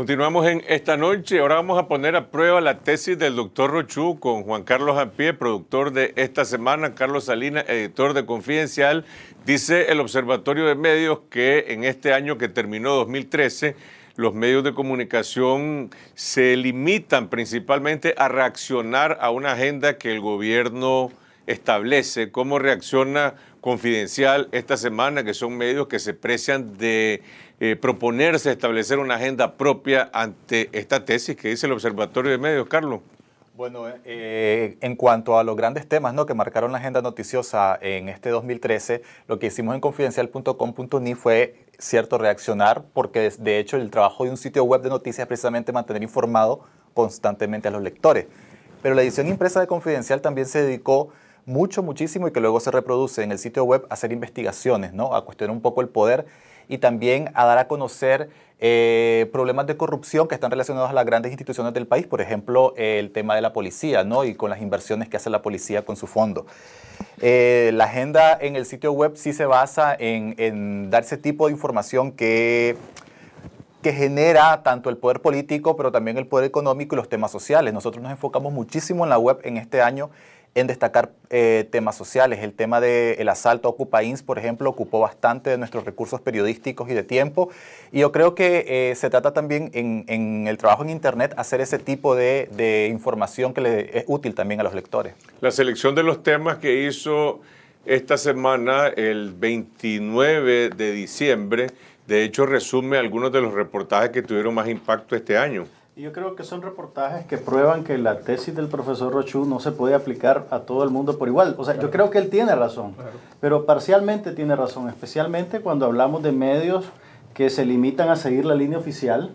Continuamos en esta noche. Ahora vamos a poner a prueba la tesis del doctor Rochú con Juan Carlos Ampie, productor de esta semana, Carlos Salinas, editor de Confidencial. Dice el Observatorio de Medios que en este año que terminó 2013, los medios de comunicación se limitan principalmente a reaccionar a una agenda que el gobierno establece. ¿Cómo reacciona? Confidencial esta semana, que son medios que se precian de eh, proponerse establecer una agenda propia ante esta tesis que dice el Observatorio de Medios, Carlos. Bueno, eh, en cuanto a los grandes temas ¿no? que marcaron la agenda noticiosa en este 2013, lo que hicimos en confidencial.com.ni fue cierto reaccionar, porque de hecho el trabajo de un sitio web de noticias es precisamente mantener informado constantemente a los lectores. Pero la edición impresa de Confidencial también se dedicó mucho, muchísimo y que luego se reproduce en el sitio web hacer investigaciones, ¿no? a cuestionar un poco el poder y también a dar a conocer eh, problemas de corrupción que están relacionados a las grandes instituciones del país, por ejemplo, el tema de la policía ¿no? y con las inversiones que hace la policía con su fondo. Eh, la agenda en el sitio web sí se basa en, dar ese tipo de información que que genera tanto el poder político, pero también el poder económico y los temas sociales. Nosotros nos enfocamos muchísimo en la web en este año en destacar eh, temas sociales. El tema del asalto a Ocupains, por ejemplo, ocupó bastante de nuestros recursos periodísticos y de tiempo. Y yo creo que eh, se trata también en, el trabajo en Internet hacer ese tipo de, de información que le es útil también a los lectores. La selección de los temas que hizo esta semana, el 29 de diciembre, de hecho resume algunos de los reportajes que tuvieron más impacto este año. Yo creo que son reportajes que prueban que la tesis del profesor Rochu no se puede aplicar a todo el mundo por igual. O sea, yo creo que él tiene razón, pero parcialmente tiene razón, especialmente cuando hablamos de medios que se limitan a seguir la línea oficial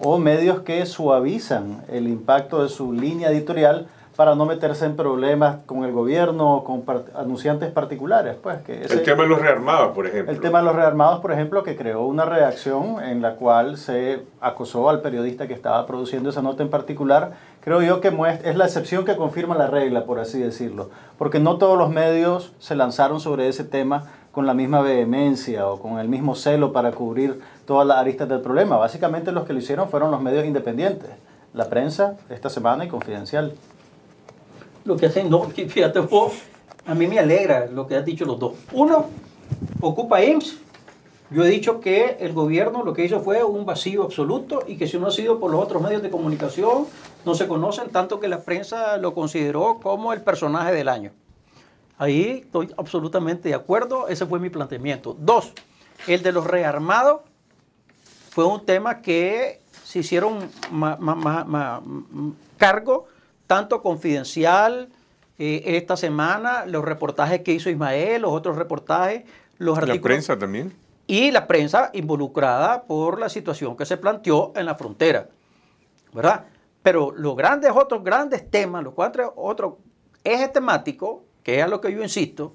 o medios que suavizan el impacto de su línea editorial para no meterse en problemas con el gobierno o con anunciantes particulares. Pues, que el tema de los rearmados, por ejemplo. El tema de los rearmados, por ejemplo, que creó una reacción en la cual se acosó al periodista que estaba produciendo esa nota en particular, creo yo que es la excepción que confirma la regla, por así decirlo, porque no todos los medios se lanzaron sobre ese tema con la misma vehemencia o con el mismo celo para cubrir todas las aristas del problema. Básicamente los que lo hicieron fueron los medios independientes, la prensa, esta semana y confidencial lo que hacen, no, fíjate a mí me alegra lo que has dicho los dos. Uno, ocupa IMSS. Yo he dicho que el gobierno lo que hizo fue un vacío absoluto y que si uno ha sido por los otros medios de comunicación, no se conocen, tanto que la prensa lo consideró como el personaje del año. Ahí estoy absolutamente de acuerdo, ese fue mi planteamiento. Dos, el de los rearmados fue un tema que se hicieron más cargo tanto confidencial eh, esta semana, los reportajes que hizo Ismael, los otros reportajes, los artículos. La prensa también. Y la prensa involucrada por la situación que se planteó en la frontera. ¿Verdad? Pero los grandes, otros grandes temas, los cuatro otros ejes temáticos, que es a lo que yo insisto,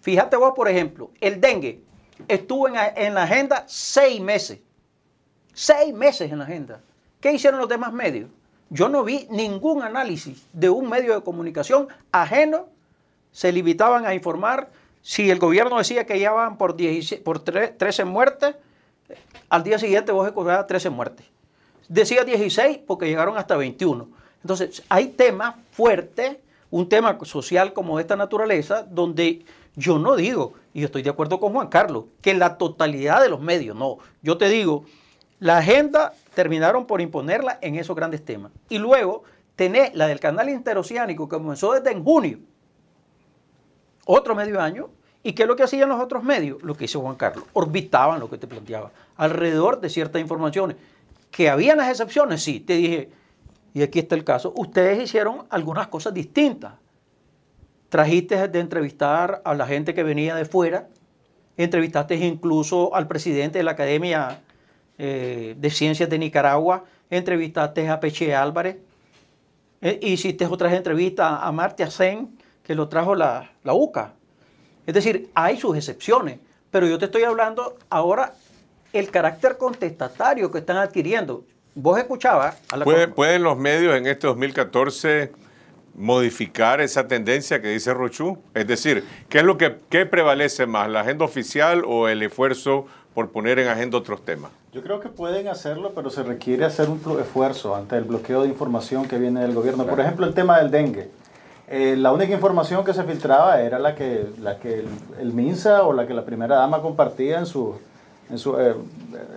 fíjate vos, por ejemplo, el dengue estuvo en, en la agenda seis meses. Seis meses en la agenda. ¿Qué hicieron los demás medios? Yo no vi ningún análisis de un medio de comunicación ajeno. Se limitaban a informar si el gobierno decía que ya van por, por 13 muertes, al día siguiente vos escuchabas 13 muertes. Decía 16 porque llegaron hasta 21. Entonces, hay temas fuertes, un tema social como de esta naturaleza, donde yo no digo, y estoy de acuerdo con Juan Carlos, que la totalidad de los medios, no, yo te digo, la agenda terminaron por imponerla en esos grandes temas. Y luego tenés la del canal interoceánico que comenzó desde en junio, otro medio año, ¿Y qué es lo que hacían los otros medios? Lo que hizo Juan Carlos. Orbitaban lo que te planteaba, alrededor de ciertas informaciones. ¿Que habían las excepciones? Sí, te dije, y aquí está el caso, ustedes hicieron algunas cosas distintas. Trajiste de entrevistar a la gente que venía de fuera, entrevistaste incluso al presidente de la Academia eh, de Ciencias de Nicaragua, entrevistaste a Peche Álvarez, eh, hiciste otras entrevistas a Marte Sen, que lo trajo la, UCA. Es decir, hay sus excepciones, pero yo te estoy hablando ahora el carácter contestatario que están adquiriendo. Vos escuchabas. A la ¿Pueden los medios en este 2014 modificar esa tendencia que dice Rochú? Es decir, ¿qué es lo que prevalece más, la agenda oficial o el esfuerzo por poner en agenda otros temas? Yo creo que pueden hacerlo, pero se requiere hacer un esfuerzo ante el bloqueo de información que viene del gobierno. Por ejemplo, el tema del dengue. Eh, la única información que se filtraba era la que, la que el, MINSA o la que la primera dama compartía en sus eh,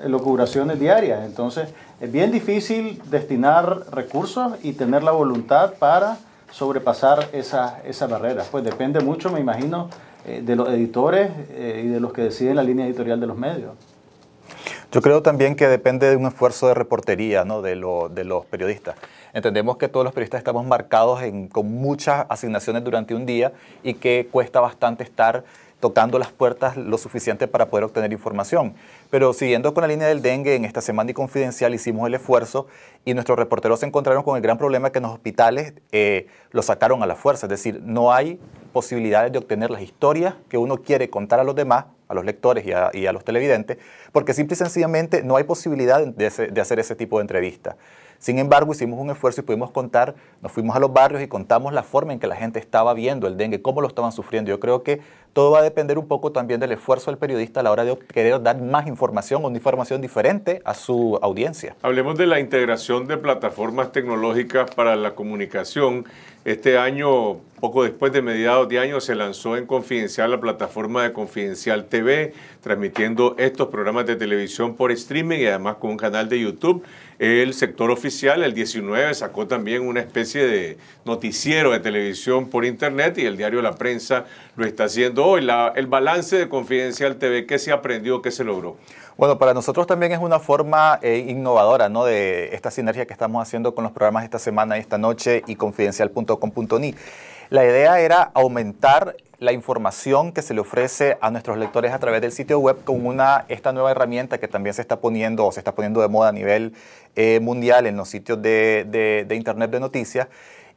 en locuraciones diarias. Entonces, es bien difícil destinar recursos y tener la voluntad para sobrepasar esa, esa barrera? Pues depende mucho, me imagino, eh, de los editores eh, y de los que deciden la línea editorial de los medios. Yo creo también que depende de un esfuerzo de reportería ¿no? de, los periodistas. Entendemos que todos los periodistas estamos marcados con muchas asignaciones durante un día y que cuesta bastante estar tocando las puertas lo suficiente para poder obtener información. Pero siguiendo con la línea del dengue, en esta semana y confidencial hicimos el esfuerzo y nuestros reporteros se encontraron con el gran problema que en los hospitales eh, lo sacaron a la fuerza, es decir, no hay posibilidades de obtener las historias que uno quiere contar a los demás, a los lectores y a, los televidentes, porque simple y sencillamente no hay posibilidad de, de hacer ese tipo de entrevista. Sin embargo, hicimos un esfuerzo y pudimos contar, nos fuimos a los barrios y contamos la forma en que la gente estaba viendo el dengue, cómo lo estaban sufriendo. Yo creo que todo va a depender un poco también del esfuerzo del periodista a la hora de querer dar más información o una información diferente a su audiencia. Hablemos de la integración de plataformas tecnológicas para la comunicación. Este año, poco después de mediados de año, se lanzó en Confidencial la plataforma de Confidencial TV, transmitiendo estos programas de televisión por streaming y además con un canal de YouTube. El sector oficial, el 19, sacó también una especie de noticiero de televisión por Internet y el diario La Prensa lo está haciendo hoy, el balance de Confidencial TV, ¿qué se aprendió, qué se logró? Bueno, para nosotros también es una forma eh, innovadora, ¿no? De esta sinergia que estamos haciendo con los programas esta semana, y esta noche y confidencial.com.ni. La idea era aumentar la información que se le ofrece a nuestros lectores a través del sitio web con una, esta nueva herramienta que también se está poniendo o se está poniendo de moda a nivel eh, mundial en los sitios de, de Internet de noticias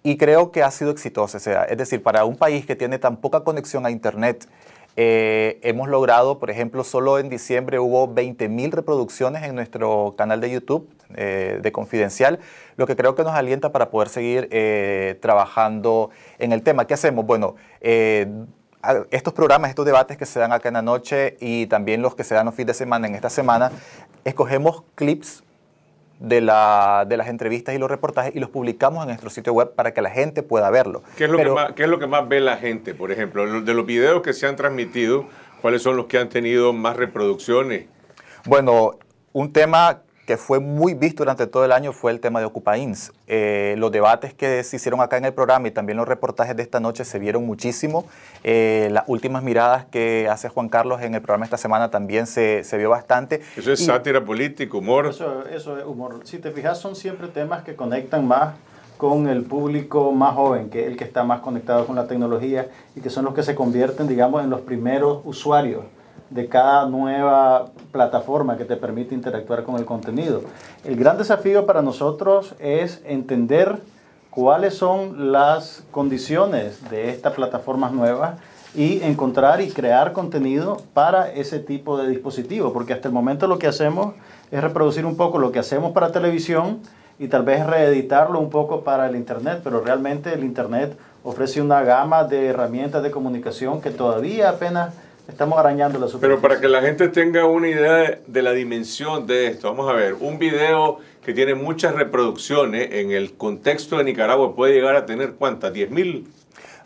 y creo que ha sido exitosa. O sea, es decir, para un país que tiene tan poca conexión a Internet, eh, hemos logrado, por ejemplo, solo en diciembre hubo 20.000 reproducciones en nuestro canal de YouTube eh, de Confidencial, lo que creo que nos alienta para poder seguir eh, trabajando en el tema. ¿Qué hacemos? Bueno, estos programas, estos debates que se dan acá en la noche y también los que se dan los fines de semana, en esta semana, escogemos clips de, la, de, las entrevistas y los reportajes y los publicamos en nuestro sitio web para que la gente pueda verlo. ¿Qué es lo, que, ¿qué es lo que más ve la gente, por ejemplo? De los videos que se han transmitido, ¿cuáles son los que han tenido más reproducciones? Bueno, un tema que fue muy visto durante todo el año fue el tema de Ocupa Ins. Eh, los debates que se hicieron acá en el programa y también los reportajes de esta noche se vieron muchísimo. Eh, las últimas miradas que hace Juan Carlos en el programa esta semana también se, se vio bastante. Eso es sátira política, humor. Eso, eso es humor. Si te fijas, son siempre temas que conectan más con el público más joven, que es el que está más conectado con la tecnología y que son los que se convierten, digamos, en los primeros usuarios de cada nueva plataforma que te permite interactuar con el contenido. El gran desafío para nosotros es entender cuáles son las condiciones de estas plataformas nuevas y encontrar y crear contenido para ese tipo de dispositivo, porque hasta el momento lo que hacemos es reproducir un poco lo que hacemos para televisión y tal vez reeditarlo un poco para el Internet, pero realmente el Internet ofrece una gama de herramientas de comunicación que todavía apenas Estamos arañando la superficie. Pero para que la gente tenga una idea de, la dimensión de esto, vamos a ver, un video que tiene muchas reproducciones en el contexto de Nicaragua puede llegar a tener cuántas, 10 mil.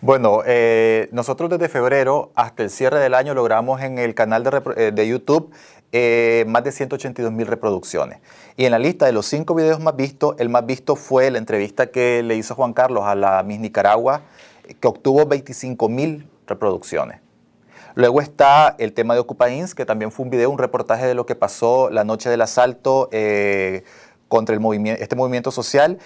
Bueno, eh, nosotros desde febrero hasta el cierre del año logramos en el canal de, eh, YouTube eh, más de 182 mil reproducciones. Y en la lista de los cinco videos más vistos, el más visto fue la entrevista que le hizo Juan Carlos a la Miss Nicaragua, que obtuvo 25,000 reproducciones. Luego está el tema de Ins, que también fue un video, un reportaje de lo que pasó la noche del asalto eh, contra este movimiento social.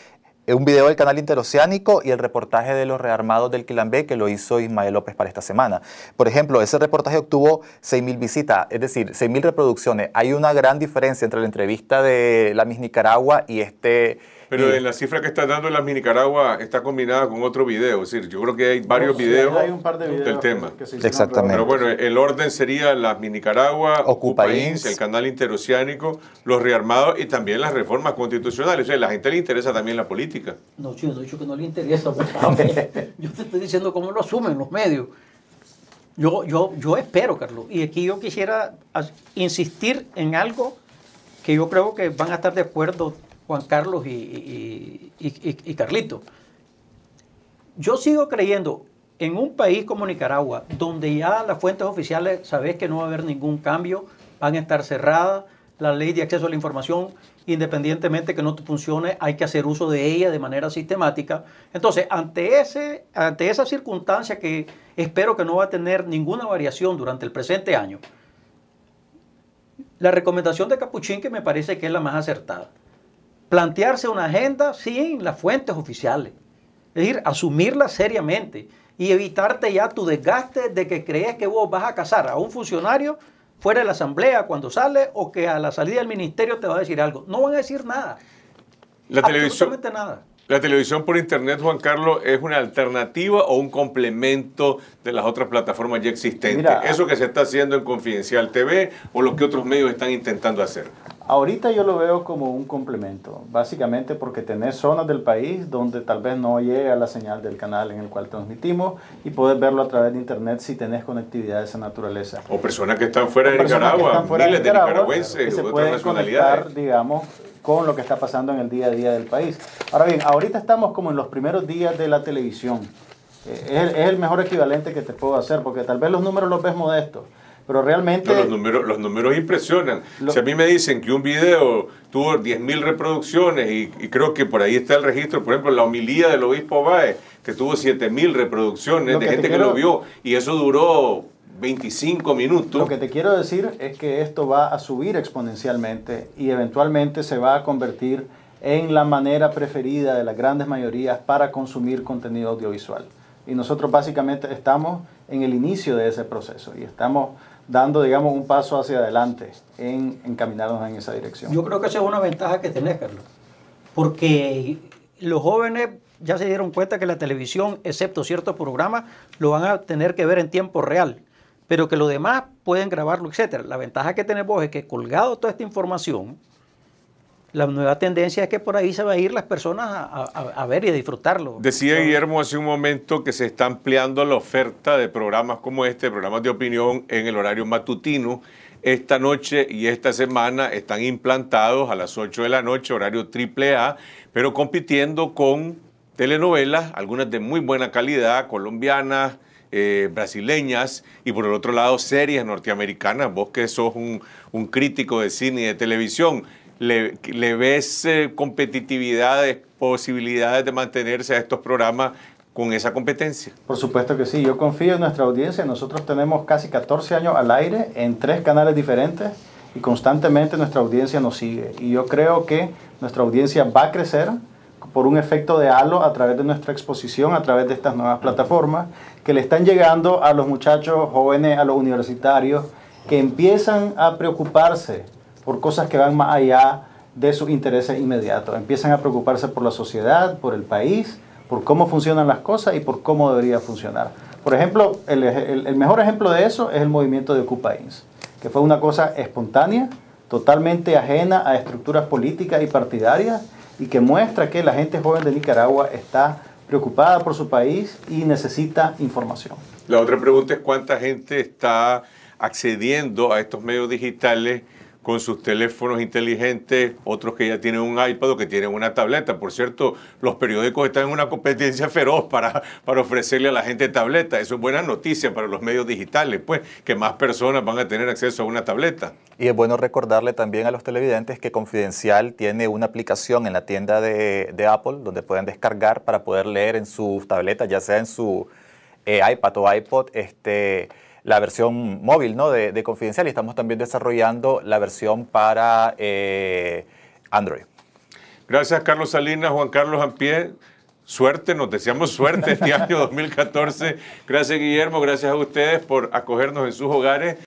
Un video del canal interoceánico y el reportaje de los rearmados del Quilambé que lo hizo Ismael López para esta semana. Por ejemplo, ese reportaje obtuvo 6.000 visitas, es decir, 6.000 reproducciones. Hay una gran diferencia entre la entrevista de la Miss Nicaragua y este, pero en la cifra que está dando las minicaraguas está combinada con otro video. Es decir, yo creo que hay varios videos, del tema. Exactamente. Pero bueno, el orden sería las minicaraguas, Nicaragua, el canal interoceánico, los rearmados y también las reformas constitucionales. O sea, a la gente le interesa también la política. No, yo he dicho que no le interesa. yo te estoy diciendo cómo lo asumen los medios. Yo, yo, yo espero, Carlos, y aquí yo quisiera insistir en algo que yo creo que van a estar de acuerdo Juan Carlos y, Carlito. Yo sigo creyendo en un país como Nicaragua, donde ya las fuentes oficiales sabes que no va a haber ningún cambio, van a estar cerradas, la ley de acceso a la información, independientemente que no te funcione, hay que hacer uso de ella de manera sistemática. Entonces, ante, ese, ante esa circunstancia que espero que no va a tener ninguna variación durante el presente año, la recomendación de Capuchín que me parece que es la más acertada plantearse una agenda sin las fuentes oficiales. Es decir, asumirla seriamente y evitarte ya tu desgaste de que crees que vos vas a casar a un funcionario fuera de la asamblea cuando sale o que a la salida del ministerio te va a decir algo. No van a decir nada. La televisión, nada. ¿La televisión por Internet, Juan Carlos, es una alternativa o un complemento de las otras plataformas ya existentes? Eso que se está haciendo en Confidencial TV o lo que otros medios están intentando hacer. Ahorita yo lo veo como un complemento, básicamente porque tenés zonas del país donde tal vez no llega la señal del canal en el cual transmitimos y podés verlo a través de internet si tenés conectividad de esa naturaleza. O personas que están fuera de Nicaragua, miles de, de nicaragüenses que se pueden conectar, digamos, con lo que está pasando en el día a día del país. Ahora bien, ahorita estamos como en los primeros días de la televisión. Eh, es, el, mejor equivalente que te puedo hacer, porque tal vez los números los ves modestos, pero realmente... los, números, impresionan. Si a mí me dicen que un video tuvo 10.000 reproducciones y, creo que por ahí está el registro, por ejemplo, la homilía del obispo Baez, que tuvo 7.000 reproducciones de gente que lo vio y eso duró 25 minutos. Lo que te quiero decir es que esto va a subir exponencialmente y eventualmente se va a convertir en la manera preferida de las grandes mayorías para consumir contenido audiovisual. Y nosotros básicamente estamos en el inicio de ese proceso y estamos dando, digamos, un paso hacia adelante en encaminarnos en esa dirección. Yo creo que esa es una ventaja que tenés, Carlos, porque los jóvenes ya se dieron cuenta que la televisión, excepto ciertos programas, lo van a tener que ver en tiempo real pero que los demás pueden grabarlo, etc. La ventaja que tenemos es que colgado toda esta información, la nueva tendencia es que por ahí se va a ir las personas a, a ver y a disfrutarlo. Decía Guillermo hace un momento que se está ampliando la oferta de programas como este, programas de opinión en el horario matutino. Esta noche y esta semana están implantados a las 8 de la noche, horario triple A, pero compitiendo con telenovelas, algunas de muy buena calidad, colombianas, eh, brasileñas y por el otro lado series norteamericanas. Vos que sos un, crítico de cine y de televisión, ¿le, ves competitividad, eh, competitividades, posibilidades de mantenerse a estos programas con esa competencia. Por supuesto que sí, yo confío en nuestra audiencia, nosotros tenemos casi 14 años al aire en tres canales diferentes y constantemente nuestra audiencia nos sigue y yo creo que nuestra audiencia va a crecer, por un efecto de halo a través de nuestra exposición, a través de estas nuevas plataformas, que le están llegando a los muchachos jóvenes, a los universitarios, que empiezan a preocuparse por cosas que van más allá de sus intereses inmediatos. Empiezan a preocuparse por la sociedad, por el país, por cómo funcionan las cosas y por cómo debería funcionar. Por ejemplo, el, mejor ejemplo de eso es el movimiento de Ocupa Ins, que fue una cosa espontánea, totalmente ajena a estructuras políticas y partidarias, y que muestra que la gente joven de Nicaragua está preocupada por su país y necesita información. La otra pregunta es cuánta gente está accediendo a estos medios digitales con sus teléfonos inteligentes, otros que ya tienen un iPad o que tienen una tableta. Por cierto, los periódicos están en una competencia feroz para, para ofrecerle a la gente tableta. Eso es buena noticia para los medios digitales, pues, que más personas van a tener acceso a una tableta. Y es bueno recordarle también a los televidentes que Confidencial tiene una aplicación en la tienda de, Apple donde pueden descargar para poder leer en sus tabletas, ya sea en su eh, iPad o iPod, este la versión móvil ¿no? de, Confidencial y estamos también desarrollando la versión para eh, Android. Gracias Carlos Salinas, Juan Carlos Ampie. Suerte, nos deseamos suerte este año 2014. Gracias Guillermo, gracias a ustedes por acogernos en sus hogares